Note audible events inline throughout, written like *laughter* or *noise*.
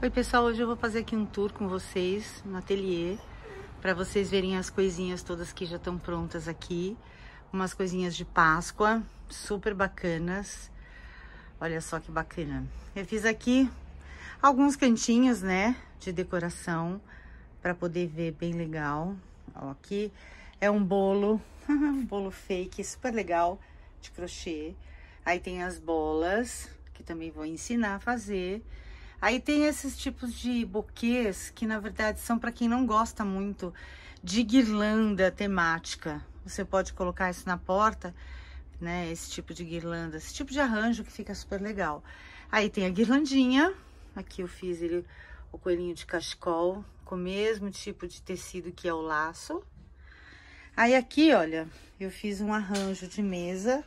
Oi pessoal, hoje eu vou fazer aqui um tour com vocês no ateliê para vocês verem as coisinhas todas que já estão prontas aqui, umas coisinhas de Páscoa super bacanas. Olha só que bacana. Eu fiz aqui alguns cantinhos, né, de decoração para poder ver bem legal. Ó, aqui é um bolo, *laughs* um bolo fake super legal de crochê. Aí tem as bolas que também vou ensinar a fazer. Aí tem esses tipos de buquês que na verdade são para quem não gosta muito de guirlanda temática. Você pode colocar isso na porta, né? Esse tipo de guirlanda, esse tipo de arranjo que fica super legal. Aí tem a guirlandinha. Aqui eu fiz ele o coelhinho de cachecol com o mesmo tipo de tecido que é o laço. Aí aqui, olha, eu fiz um arranjo de mesa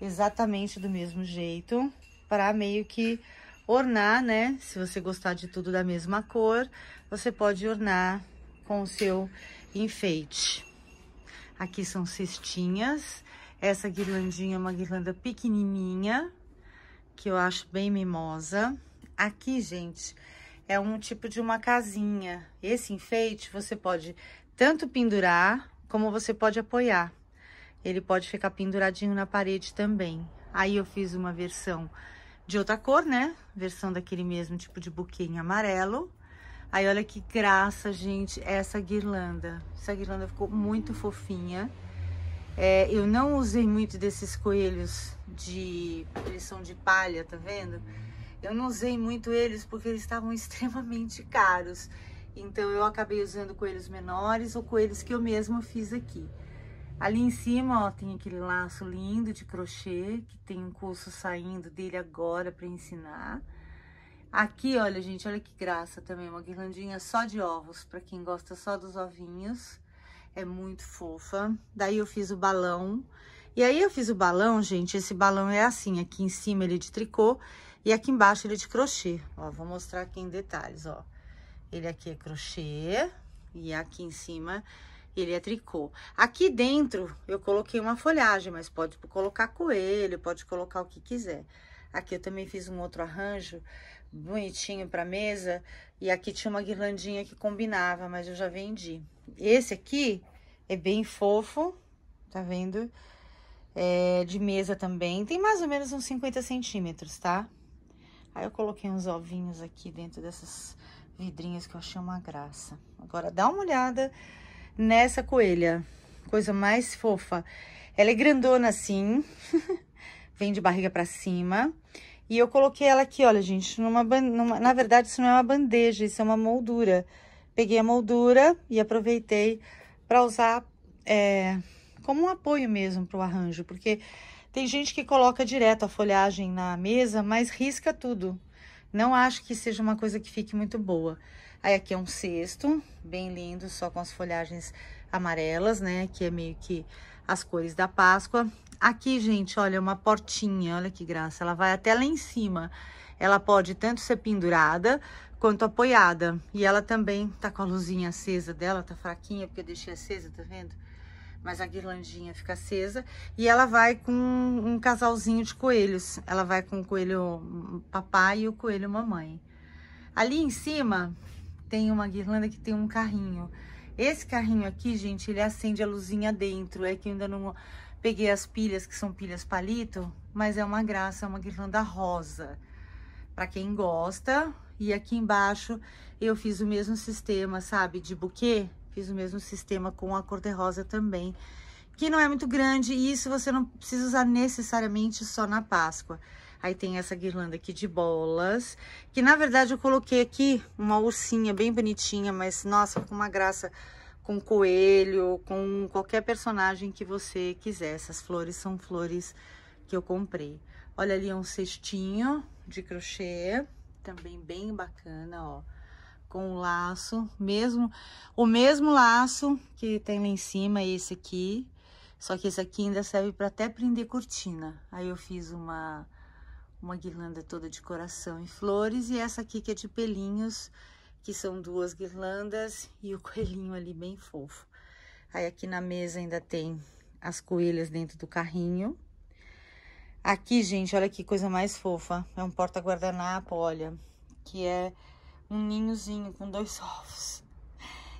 exatamente do mesmo jeito para meio que ornar, né? Se você gostar de tudo da mesma cor, você pode ornar com o seu enfeite. Aqui são cestinhas. Essa guirlandinha é uma guirlanda pequenininha, que eu acho bem mimosa. Aqui, gente, é um tipo de uma casinha. Esse enfeite você pode tanto pendurar, como você pode apoiar. Ele pode ficar penduradinho na parede também. Aí eu fiz uma versão de outra cor, né? Versão daquele mesmo tipo de buquê em amarelo. Aí olha que graça, gente, essa guirlanda. Essa guirlanda ficou muito fofinha. É, eu não usei muito desses coelhos de... eles são de palha, tá vendo? Eu não usei muito eles porque eles estavam *laughs* extremamente caros. Então eu acabei usando coelhos menores ou coelhos que eu mesma fiz aqui. Ali em cima, ó, tem aquele laço lindo de crochê, que tem um curso saindo dele agora para ensinar. Aqui, olha, gente, olha que graça também, uma guirlandinha só de ovos, para quem gosta só dos ovinhos. É muito fofa. Daí eu fiz o balão. E aí eu fiz o balão, gente, esse balão é assim, aqui em cima ele é de tricô e aqui embaixo ele é de crochê. Ó, vou mostrar aqui em detalhes, ó. Ele aqui é crochê e aqui em cima ele é tricô. Aqui dentro eu coloquei uma folhagem, mas pode colocar coelho, pode colocar o que quiser. Aqui eu também fiz um outro arranjo bonitinho para mesa e aqui tinha uma guirlandinha que combinava, mas eu já vendi. Esse aqui é bem fofo, tá vendo? É, de mesa também, tem mais ou menos uns 50 centímetros, tá? Aí eu coloquei uns ovinhos aqui dentro dessas vidrinhas que eu achei uma graça. Agora dá uma olhada nessa coelha. Coisa mais fofa. Ela é grandona assim, *laughs* vem de barriga para cima. E eu coloquei ela aqui, olha, gente, numa, numa, na verdade isso não é uma bandeja, isso é uma moldura. Peguei a moldura e aproveitei para usar é, como um apoio mesmo para o arranjo, porque tem gente que coloca direto a folhagem na mesa, mas risca tudo. Não acho que seja uma coisa que fique muito boa. Aí aqui é um cesto, bem lindo, só com as folhagens amarelas, né? Que é meio que as cores da Páscoa. Aqui, gente, olha, uma portinha, olha que graça. Ela vai até lá em cima. Ela pode tanto ser pendurada quanto apoiada. E ela também tá com a luzinha acesa dela, tá fraquinha, porque eu deixei acesa, tá vendo? Mas a guirlandinha fica acesa. E ela vai com um casalzinho de coelhos. Ela vai com o coelho papai e o coelho mamãe. Ali em cima tem uma guirlanda que tem um carrinho. Esse carrinho aqui, gente, ele acende a luzinha dentro. É que eu ainda não peguei as pilhas, que são pilhas palito, mas é uma graça, é uma guirlanda rosa. Pra quem gosta. E aqui embaixo eu fiz o mesmo sistema, sabe, de buquê. Fiz o mesmo sistema com a cor de rosa também. Que não é muito grande e isso você não precisa usar necessariamente só na Páscoa. Aí tem essa guirlanda aqui de bolas, que na verdade eu coloquei aqui uma ursinha bem bonitinha, mas nossa, com uma graça com coelho, com qualquer personagem que você quiser. Essas flores são flores que eu comprei. Olha ali é um cestinho de crochê, também bem bacana, ó. Com o laço, mesmo o mesmo laço que tem lá em cima, esse aqui. Só que esse aqui ainda serve para até prender cortina. Aí eu fiz uma uma guirlanda toda de coração e flores, e essa aqui que é de pelinhos, que são duas guirlandas e o *laughs* coelhinho ali bem fofo. Aí aqui na mesa ainda tem as coelhas dentro do carrinho. Aqui, gente, olha que coisa mais fofa. É um porta-guardanapo, olha, que é um ninhozinho com dois *laughs* ovos.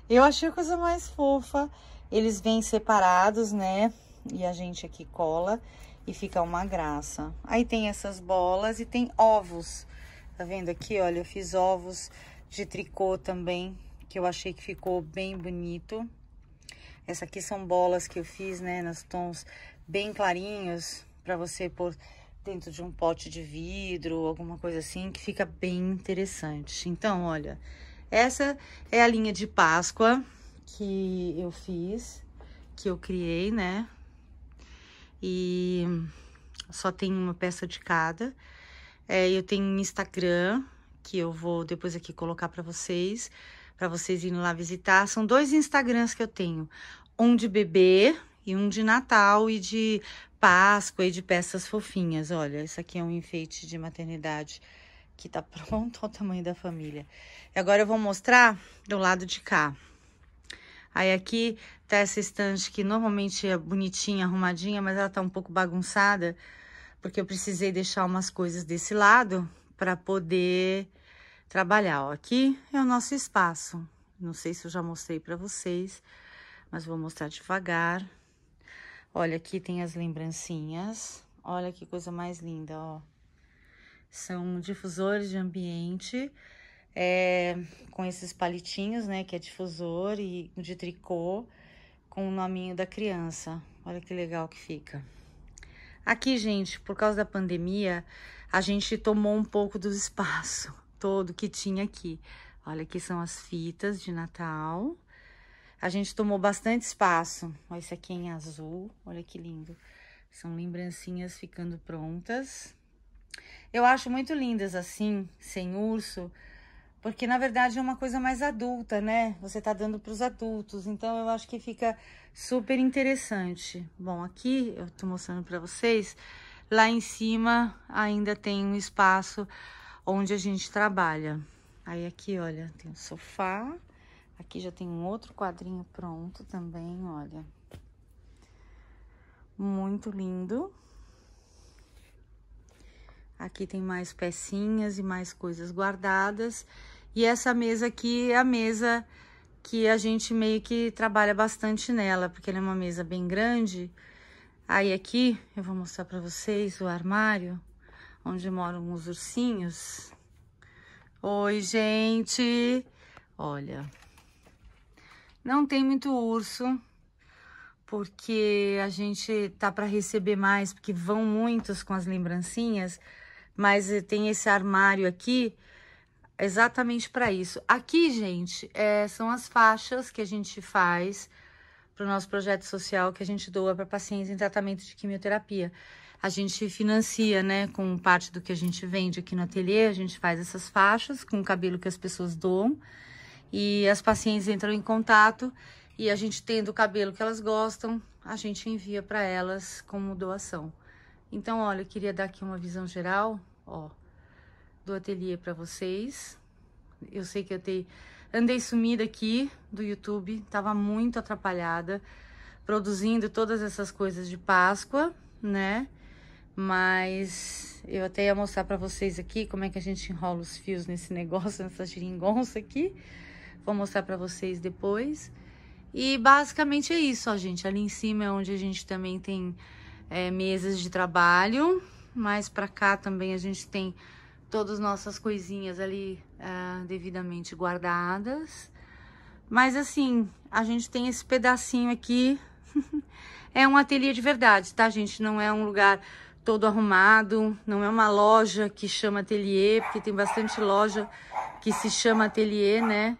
Eu achei a coisa mais fofa. Eles vêm separados, né? E a gente aqui cola e fica uma graça. Aí tem essas bolas e tem ovos. Tá vendo aqui, olha, eu fiz ovos de tricô também, que eu achei que ficou bem bonito. Essa aqui são bolas que eu fiz, né, nos tons bem clarinhos, para você pôr dentro de um pote de vidro, alguma coisa assim, que fica bem interessante. Então, olha, essa é a linha de Páscoa que eu fiz, que eu criei, né, e só tem uma peça de cada. É, eu tenho um Instagram, que eu vou depois aqui colocar para vocês, para vocês irem lá visitar. São dois Instagrams que eu tenho, um de bebê e um de Natal e de Páscoa e de peças fofinhas. Olha, isso aqui é um enfeite de maternidade que tá *laughs* pronto ao tamanho da família. E agora eu vou mostrar do lado de cá. Aí aqui tá essa estante que normalmente é bonitinha, arrumadinha, mas ela tá um pouco bagunçada, porque eu precisei deixar umas coisas desse lado para poder trabalhar. Ó, aqui é o nosso espaço. Não sei se eu já mostrei para vocês, mas vou mostrar devagar. Olha, aqui tem as lembrancinhas. Olha que coisa mais linda, ó. São difusores de ambiente é, com esses palitinhos, né? Que é difusor e de tricô com o nominho da criança. Olha que legal que fica. Aqui, gente, por causa da pandemia, a gente tomou um pouco do espaço *laughs* todo que tinha aqui. Olha, aqui são as fitas de Natal. A gente tomou bastante espaço. Olha, esse aqui é em azul. Olha que lindo. São lembrancinhas ficando prontas. Eu acho muito lindas assim, sem urso, porque na verdade é uma coisa mais adulta, né? Você tá dando para os adultos, então eu acho que fica super interessante. Bom, aqui eu tô mostrando para vocês, lá em cima ainda tem um espaço onde a gente trabalha. Aí aqui, olha, tem um sofá, aqui já tem um outro quadrinho pronto também, olha. Muito lindo. Aqui tem mais pecinhas e mais coisas guardadas. E essa mesa aqui é a mesa que a gente meio que trabalha bastante nela, porque ela é uma mesa bem grande. Aí aqui, eu vou mostrar para vocês o armário, onde moram os ursinhos. Oi, gente! Olha, não tem muito urso, porque a gente tá para receber mais, porque vão muitos com as lembrancinhas, mas eh, tem esse armário aqui exatamente para isso. Aqui, gente, é, são as faixas que a gente faz para o nosso projeto social que a gente doa para pacientes em tratamento de quimioterapia. A gente financia, né, com parte do que a gente vende aqui no ateliê, a gente faz essas faixas com o cabelo que as pessoas doam e as pacientes entram em contato e a gente tendo o cabelo que elas gostam, a gente envia para elas como doação. Então, olha, eu queria dar aqui uma visão geral, ó, do ateliê para vocês. Eu sei que eu te... andei sumida aqui do YouTube, tava muito atrapalhada produzindo todas essas coisas de Páscoa, né? Mas eu até ia mostrar para vocês aqui como é que a gente enrola os fios nesse *laughs* negócio, nessa giringonça aqui. Vou mostrar para vocês depois. E basicamente é isso, ó, gente. Ali em cima é onde a gente também tem é, meses de trabalho, mas para cá também a gente tem todas as nossas coisinhas ali é, devidamente guardadas. Mas assim, a gente tem esse pedacinho aqui, *laughs* é um ateliê de verdade, tá gente? Não é um lugar todo arrumado, não é uma loja que chama ateliê, porque tem bastante loja que se chama ateliê, né?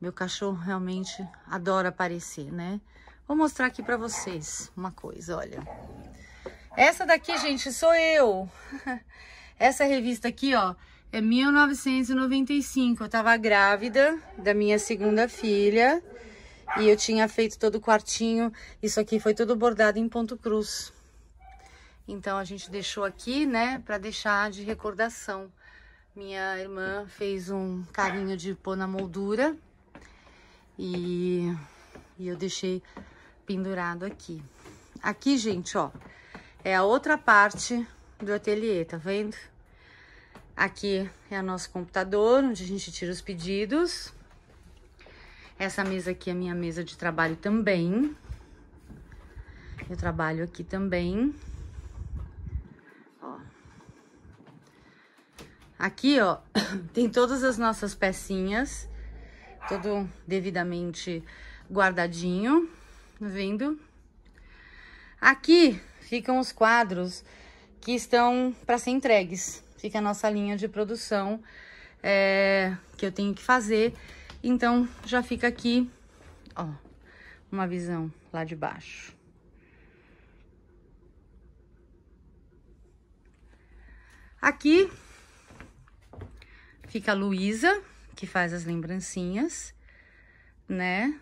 Meu cachorro realmente adora aparecer, né? Vou mostrar aqui para vocês uma coisa, olha. Essa daqui, gente, sou eu. *laughs* Essa revista aqui, ó, é 1995. Eu tava grávida da minha segunda filha e eu tinha feito todo o quartinho. Isso aqui foi tudo bordado em ponto cruz. Então a gente deixou aqui, né, para deixar de recordação. Minha irmã fez um carinho de pôr na moldura e, e eu deixei pendurado aqui. Aqui, gente, ó, é a outra parte do ateliê, tá vendo? Aqui é o nosso computador, onde a gente tira os pedidos. Essa mesa aqui é a minha mesa de trabalho também. Eu trabalho aqui também. Ó. Aqui, ó, *coughs* tem todas as nossas pecinhas, todo devidamente guardadinho, tá vendo? Aqui ficam os quadros que estão para ser entregues. Fica a nossa linha de produção é, que eu tenho que fazer. Então, já fica aqui, ó, uma visão lá de baixo. Aqui fica a Luísa, que faz as lembrancinhas, né?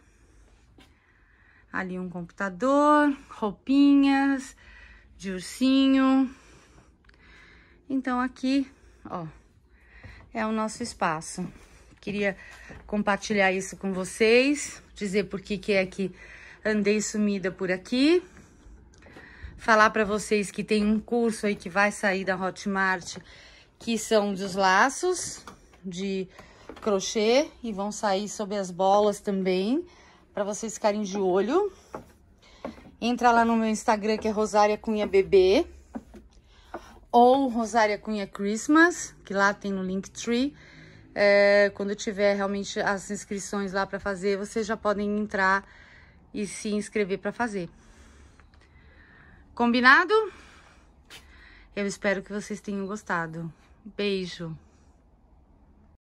Ali um computador, roupinhas, de ursinho. Então, aqui, ó, é o nosso espaço. Queria compartilhar isso com vocês, dizer por que que é que andei sumida por aqui. Falar para vocês que tem um curso aí que vai sair da Hotmart, que são dos laços de crochê e vão sair sobre as bolas também, para vocês ficarem de olho. Entra lá no meu Instagram, que é Rosária Cunha Bebê. Ou Rosária Cunha Christmas, que lá tem no Linktree. É, quando tiver realmente as inscrições lá para fazer, vocês já podem entrar e se inscrever para fazer. Combinado? Eu espero que vocês tenham gostado. Beijo!